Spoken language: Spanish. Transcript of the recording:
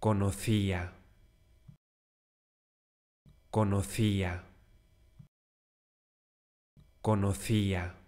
conocía, conocía, conocía.